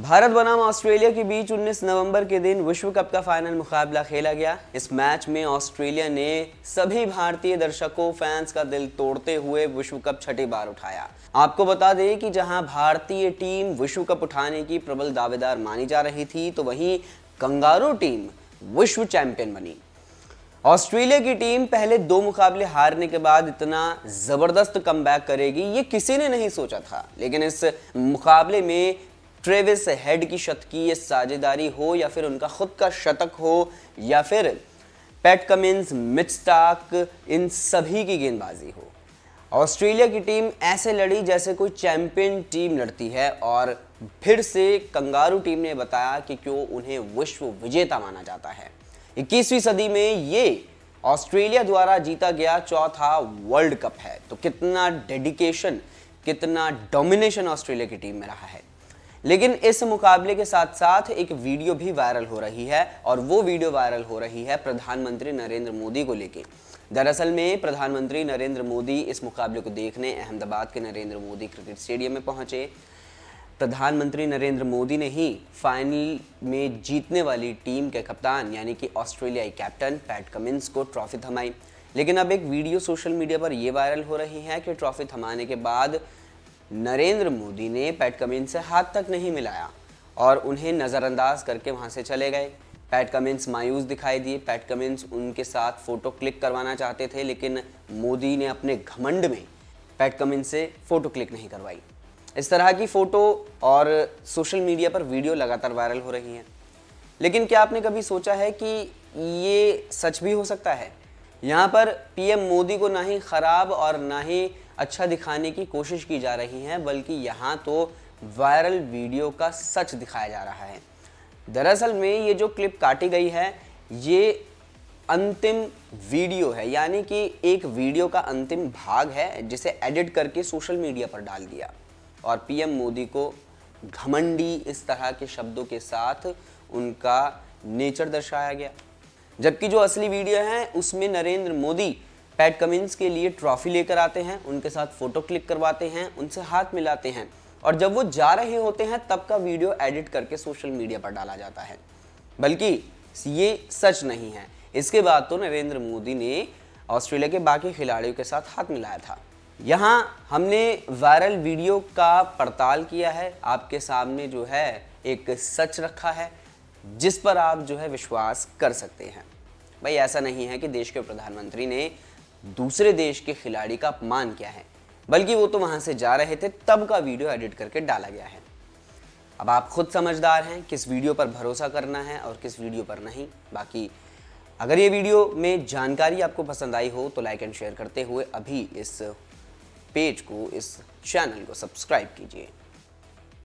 भारत बनाम ऑस्ट्रेलिया के बीच 19 नवंबर के दिन विश्व कप का फाइनल मुकाबला खेला गया इस मैच में ऑस्ट्रेलिया ने सभी भारतीय दर्शकों फैंस का दिल तोड़ते हुए विश्व कप छठी बार उठाया आपको बता दें कि जहां भारतीय टीम विश्व कप उठाने की प्रबल दावेदार मानी जा रही थी तो वहीं कंगारू टीम विश्व चैंपियन बनी ऑस्ट्रेलिया की टीम पहले दो मुकाबले हारने के बाद इतना ज़बरदस्त कम करेगी ये किसी ने नहीं सोचा था लेकिन इस मुकाबले में ट्रेविस हेड की शतकीय साझेदारी हो या फिर उनका खुद का शतक हो या फिर पैट कमिंस मिच इन सभी की गेंदबाजी हो ऑस्ट्रेलिया की टीम ऐसे लड़ी जैसे कोई चैंपियन टीम लड़ती है और फिर से कंगारू टीम ने बताया कि क्यों उन्हें विश्व विजेता माना जाता है 21वीं सदी में ये ऑस्ट्रेलिया द्वारा जीता गया चौथा वर्ल्ड कप है तो कितना डेडिकेशन कितना डोमिनेशन ऑस्ट्रेलिया की टीम में रहा है लेकिन इस मुकाबले के साथ साथ एक वीडियो भी वायरल हो रही है और वो वीडियो वायरल हो रही है प्रधानमंत्री नरेंद्र मोदी को लेकर दरअसल में प्रधानमंत्री नरेंद्र मोदी इस मुकाबले को देखने अहमदाबाद के नरेंद्र मोदी क्रिकेट स्टेडियम में पहुंचे प्रधानमंत्री नरेंद्र मोदी ने ही फाइनल में जीतने वाली टीम के कप्तान यानी कि ऑस्ट्रेलियाई कैप्टन पैट कमिंस को ट्रॉफी थमाई लेकिन अब एक वीडियो सोशल मीडिया पर यह वायरल हो रही है कि ट्रॉफी थमाने के बाद नरेंद्र मोदी ने पैट कमिंस से हाथ तक नहीं मिलाया और उन्हें नज़रअंदाज करके वहाँ से चले गए पैट कमिंस मायूस दिखाई दिए पैट कमिंस उनके साथ फ़ोटो क्लिक करवाना चाहते थे लेकिन मोदी ने अपने घमंड में पैट कमिंस से फ़ोटो क्लिक नहीं करवाई इस तरह की फ़ोटो और सोशल मीडिया पर वीडियो लगातार वायरल हो रही हैं लेकिन क्या आपने कभी सोचा है कि ये सच भी हो सकता है यहाँ पर पीएम मोदी को ना ही ख़राब और ना ही अच्छा दिखाने की कोशिश की जा रही है बल्कि यहाँ तो वायरल वीडियो का सच दिखाया जा रहा है दरअसल में ये जो क्लिप काटी गई है ये अंतिम वीडियो है यानी कि एक वीडियो का अंतिम भाग है जिसे एडिट करके सोशल मीडिया पर डाल दिया और पीएम मोदी को घमंडी इस तरह के शब्दों के साथ उनका नेचर दर्शाया गया जबकि जो असली वीडियो है उसमें नरेंद्र मोदी पैट कमिंस के लिए ट्रॉफी लेकर आते हैं उनके साथ फ़ोटो क्लिक करवाते हैं उनसे हाथ मिलाते हैं और जब वो जा रहे होते हैं तब का वीडियो एडिट करके सोशल मीडिया पर डाला जाता है बल्कि ये सच नहीं है इसके बाद तो नरेंद्र मोदी ने ऑस्ट्रेलिया के बाकी खिलाड़ियों के साथ हाथ मिलाया था यहाँ हमने वायरल वीडियो का पड़ताल किया है आपके सामने जो है एक सच रखा है जिस पर आप जो है विश्वास कर सकते हैं भाई ऐसा नहीं है कि देश के प्रधानमंत्री ने दूसरे देश के खिलाड़ी का अपमान किया है बल्कि वो तो वहां से जा रहे थे तब का वीडियो एडिट करके डाला गया है अब आप खुद समझदार हैं किस वीडियो पर भरोसा करना है और किस वीडियो पर नहीं बाकी अगर ये वीडियो में जानकारी आपको पसंद आई हो तो लाइक एंड शेयर करते हुए अभी इस पेज को इस चैनल को सब्सक्राइब कीजिए